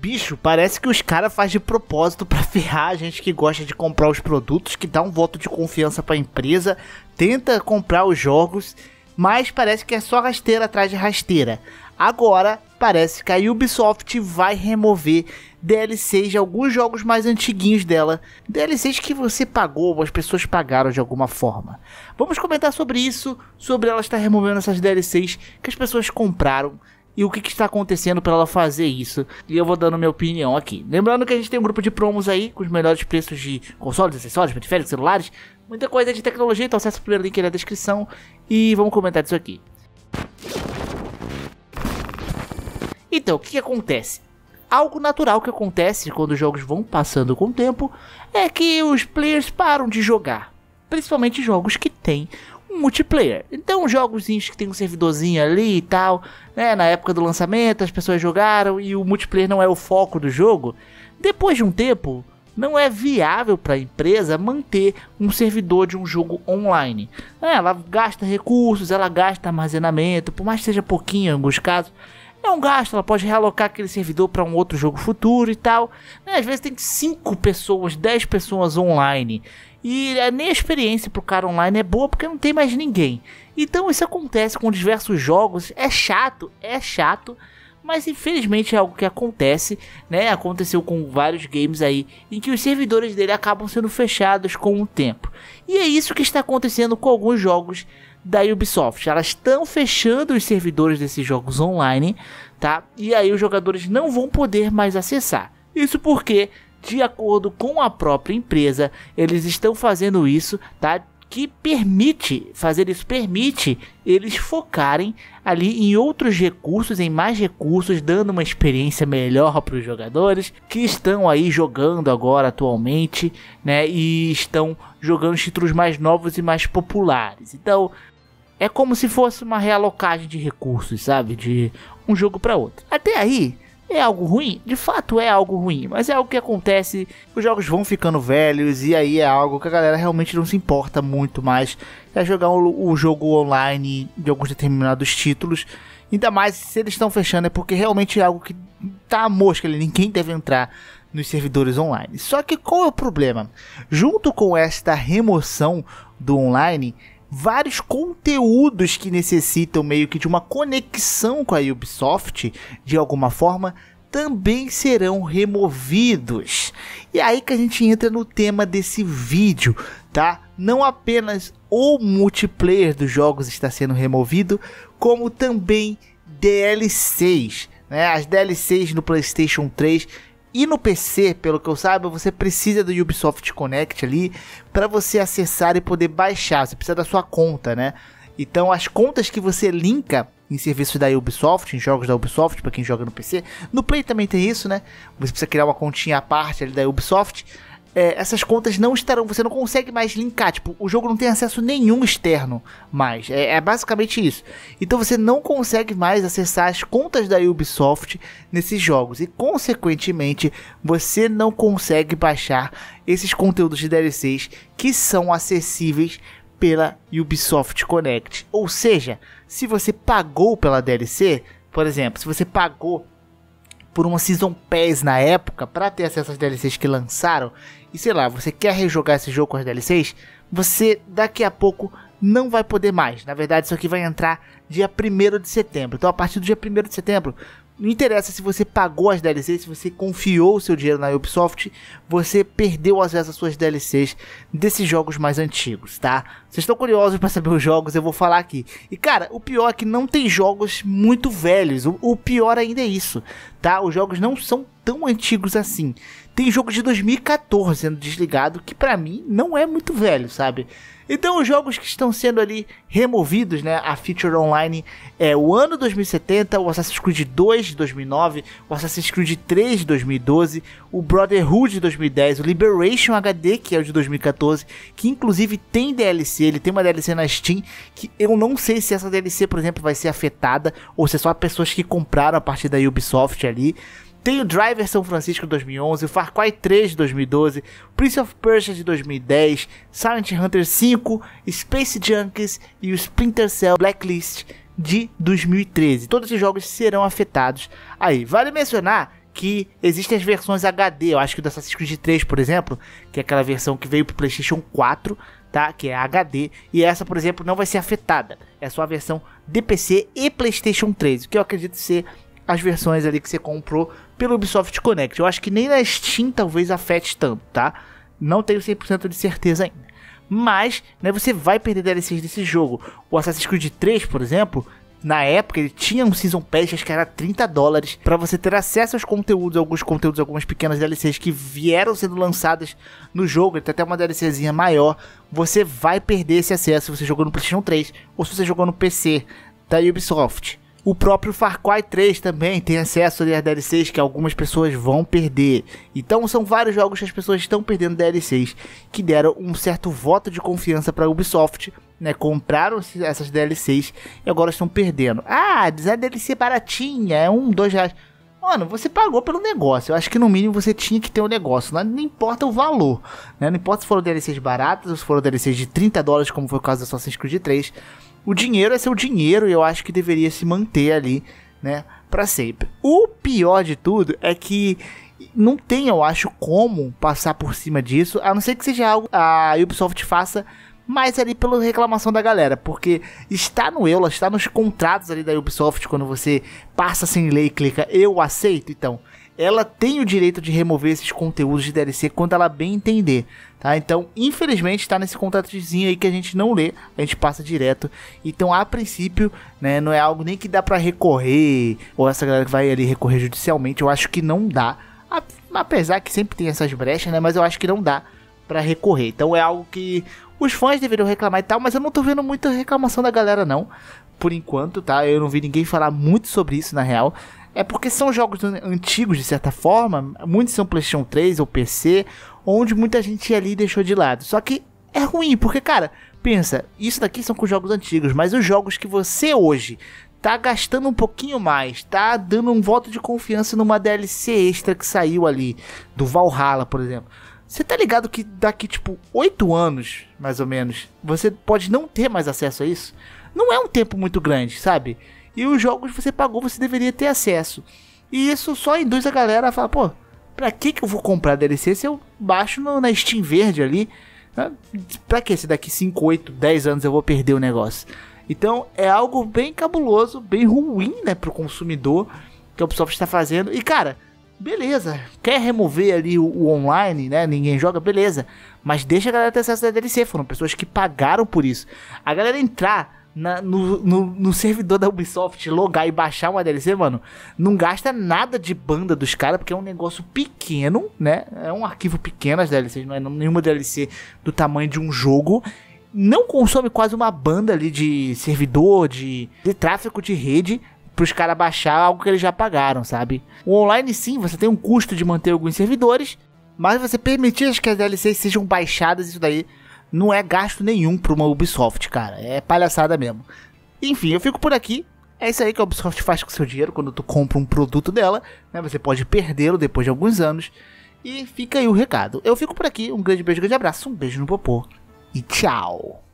Bicho, parece que os caras fazem de propósito para ferrar a gente que gosta de comprar os produtos, que dá um voto de confiança para a empresa, tenta comprar os jogos, mas parece que é só rasteira atrás de rasteira. Agora, parece que a Ubisoft vai remover DLCs de alguns jogos mais antiguinhos dela, DLCs que você pagou ou as pessoas pagaram de alguma forma. Vamos comentar sobre isso, sobre ela estar removendo essas DLCs que as pessoas compraram e o que, que, está acontecendo para ela fazer isso. E eu vou dando minha opinião aqui. Lembrando que a gente tem um grupo de promos aí, com os melhores preços de consoles, acessórios, periféricos, celulares, muita coisa de tecnologia, então acessa o primeiro link na descrição e vamos comentar isso aqui. Então, o que, que acontece? Algo natural que acontece quando os jogos vão passando com o tempo é que os players param de jogar, principalmente jogos que têm multiplayer. Então, jogos que tem um servidorzinho ali e tal, né? Na época do lançamento, as pessoas jogaram e o multiplayer não é o foco do jogo. Depois de um tempo, não é viável para a empresa manter um servidor de um jogo online. É, ela gasta recursos, ela gasta armazenamento, por mais que seja pouquinho em alguns casos. É um gasto, ela pode realocar aquele servidor para um outro jogo futuro e tal. É, às vezes tem 5 pessoas, 10 pessoas online e é, nem a experiência pro cara online é boa porque não tem mais ninguém. Então isso acontece com diversos jogos, é chato, é chato, mas infelizmente é algo que acontece, né? Aconteceu com vários games aí em que os servidores dele acabam sendo fechados com o tempo. E é isso que está acontecendo com alguns jogos da Ubisoft. Elas estão fechando os servidores desses jogos online, tá? E aí os jogadores não vão poder mais acessar. Isso porque de acordo com a própria empresa, eles estão fazendo isso, tá? Que permite, fazer isso permite eles focarem ali em outros recursos, em mais recursos, dando uma experiência melhor para os jogadores que estão aí jogando agora atualmente, né? E estão jogando títulos mais novos e mais populares. Então, é como se fosse uma realocagem de recursos, sabe? De um jogo para outro. Até aí, é algo ruim? De fato é algo ruim, mas é algo que acontece, os jogos vão ficando velhos e aí é algo que a galera realmente não se importa muito mais. É jogar o, o jogo online de alguns determinados títulos. Ainda mais se eles estão fechando, é porque realmente é algo que tá a mosca ali, ninguém deve entrar nos servidores online. Só que qual é o problema? Junto com esta remoção do online, vários conteúdos que necessitam meio que de uma conexão com a Ubisoft, de alguma forma, também serão removidos. E é aí que a gente entra no tema desse vídeo, tá? Não apenas o multiplayer dos jogos está sendo removido, como também DLCs. Né? As DLCs no PlayStation 3 e no PC, pelo que eu saiba, você precisa do Ubisoft Connect ali para você acessar e poder baixar. Você precisa da sua conta, né? Então, as contas que você linka em serviços da Ubisoft, em jogos da Ubisoft, para quem joga no PC, no Play também tem isso, né? Você precisa criar uma continha à parte ali da Ubisoft é, essas contas não estarão, você não consegue mais linkar, tipo, o jogo não tem acesso nenhum externo mais, é, é, basicamente isso. Então você não consegue mais acessar as contas da Ubisoft nesses jogos e, consequentemente, você não consegue baixar esses conteúdos de DLCs que são acessíveis pela Ubisoft Connect. Ou seja, se você pagou pela DLC, por exemplo, se você pagou por uma Season Pass na época para ter acesso às DLCs que lançaram. E sei lá, você quer rejogar esse jogo com as DLCs? Você daqui a pouco não vai poder mais. Na verdade, isso aqui vai entrar dia 1 de setembro. Então, a partir do dia 1 de setembro, não interessa se você pagou as DLCs, se você confiou o seu dinheiro na Ubisoft, você perdeu vezes as suas DLCs desses jogos mais antigos, tá? Vocês estão curiosos para saber os jogos, eu vou falar aqui. E cara, o pior é que não tem jogos muito velhos, o, o pior ainda é isso, tá? Os jogos não são tão antigos assim tem jogo de 2014 sendo desligado, que para mim não é muito velho, sabe? Então, os jogos que estão sendo ali removidos, né? A feature online é o ano 2070, o Assassin's Creed 2 de 2009, o Assassin's Creed 3 de 2012, o Brotherhood de 2010, o Liberation HD, que é o de 2014, que inclusive tem DLC, ele tem uma DLC na Steam, que eu não sei se essa DLC, por exemplo, vai ser afetada ou se é só pessoas que compraram a partir da Ubisoft ali. Tem o Driver São Francisco 2011, o Far Cry 3 de 2012, Prince of Persia de 2010, Silent Hunter 5, Space Junkies e o Splinter Cell Blacklist de 2013. Todos os jogos serão afetados aí. Vale mencionar que existem as versões HD, eu acho que o Assassin's Creed 3, por exemplo, que é aquela versão que veio para o PlayStation 4, tá? Que é HD, e essa, por exemplo, não vai ser afetada. É só a versão de PC e PlayStation 3, o que eu acredito ser as versões ali que você comprou pelo Ubisoft Connect. Eu acho que nem na Steam talvez afete tanto, tá? Não tenho 100% de certeza ainda. Mas, né, você vai perder DLCs desse jogo. O Assassin's Creed 3, por exemplo, na época ele tinha um season pass acho que era 30 dólares para você ter acesso aos conteúdos, alguns conteúdos, algumas pequenas DLCs que vieram sendo lançadas no jogo, Tem até uma DLCzinha maior. Você vai perder esse acesso se você jogou no PlayStation 3 ou se você jogou no PC da Ubisoft. O próprio Far Cry 3 também tem acesso a DLCs que algumas pessoas vão perder. Então são vários jogos que as pessoas estão perdendo DLCs que deram um certo voto de confiança para a Ubisoft, né? Compraram essas DLCs e agora estão perdendo. Ah, diz a DLC é baratinha, é um, dois reais. Mano, você pagou pelo negócio. Eu acho que no mínimo você tinha que ter o um negócio. Não, não, importa o valor. Né? Não importa se foram DLCs baratas ou se foram DLCs de 30 dólares, como foi o caso do Assassin's Creed 3 o dinheiro é seu dinheiro e eu acho que deveria se manter ali, né, para sempre. O pior de tudo é que não tem, eu acho, como passar por cima disso, a não ser que seja algo a Ubisoft faça mas ali pela reclamação da galera, porque está no EULA, está nos contratos ali da Ubisoft, quando você passa sem lei e clica eu aceito, então ela tem o direito de remover esses conteúdos de DLC quando ela bem entender, tá? Então, infelizmente, está nesse contratozinho aí que a gente não lê, a gente passa direto. Então, a princípio, né, não é algo nem que dá para recorrer, ou essa galera que vai ali recorrer judicialmente, eu acho que não dá. Apesar que sempre tem essas brechas, né? Mas eu acho que não dá para recorrer. Então, é algo que os fãs deveriam reclamar e tal, mas eu não tô vendo muita reclamação da galera, não. Por enquanto, tá? Eu não vi ninguém falar muito sobre isso, na real. É porque são jogos antigos, de certa forma, muitos são PlayStation 3 ou PC, onde muita gente ali deixou de lado. Só que é ruim, porque, cara, pensa, isso daqui são com jogos antigos, mas os jogos que você hoje tá gastando um pouquinho mais, tá dando um voto de confiança numa DLC extra que saiu ali, do Valhalla, por exemplo. Você tá ligado que daqui, tipo, 8 anos, mais ou menos, você pode não ter mais acesso a isso? Não é um tempo muito grande, sabe? e os jogos que você pagou você deveria ter acesso. E isso só induz a galera a falar, pô, pra que que eu vou comprar DLC se eu baixo no, na Steam verde ali? Né? Pra que se daqui 5, 8, 10 anos eu vou perder o negócio? Então é algo bem cabuloso, bem ruim, né, pro consumidor que o Ubisoft está fazendo. E cara, beleza, quer remover ali o, o, online, né? Ninguém joga, beleza. Mas deixa a galera ter acesso à DLC. Foram pessoas que pagaram por isso. A galera entrar na, no, no, no, servidor da Ubisoft logar e baixar uma DLC, mano, não gasta nada de banda dos caras, porque é um negócio pequeno, né? É um arquivo pequeno as DLCs, não é nenhuma DLC do tamanho de um jogo. Não consome quase uma banda ali de servidor, de, de tráfego de rede, os caras baixar algo que eles já pagaram, sabe? O online sim, você tem um custo de manter alguns servidores, mas você permitir que as DLCs sejam baixadas, isso daí não é gasto nenhum para uma Ubisoft, cara. É palhaçada mesmo. Enfim, eu fico por aqui. É isso aí que a Ubisoft faz com seu dinheiro quando tu compra um produto dela, né? Você pode perdê-lo depois de alguns anos. E fica aí o recado. Eu fico por aqui. Um grande beijo, um grande abraço, um beijo no popô e tchau.